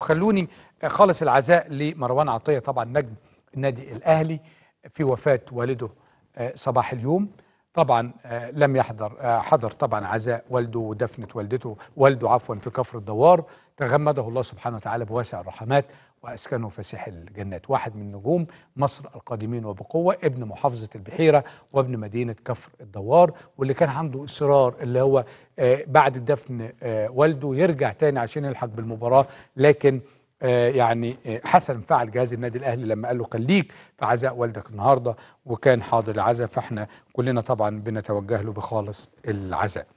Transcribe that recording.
خلوني خالص العزاء لمروان عطيه طبعا نجم النادي الاهلي في وفاه والده آه، صباح اليوم طبعا آه، لم يحضر آه، حضر طبعا عزاء والده ودفنة والدته والده عفوا في كفر الدوار تغمده الله سبحانه وتعالى بواسع الرحمات وأسكنه فسيح الجنات واحد من نجوم مصر القادمين وبقوة ابن محافظة البحيرة وابن مدينة كفر الدوار واللي كان عنده إصرار اللي هو آه، بعد دفن والده يرجع تاني عشان يلحق بالمباراة لكن آه، يعني آه، حسن فعل جهاز النادي الاهلي لما قال له خليك في عزاء والدك النهارده وكان حاضر العزاء فاحنا كلنا طبعا بنتوجه له بخالص العزاء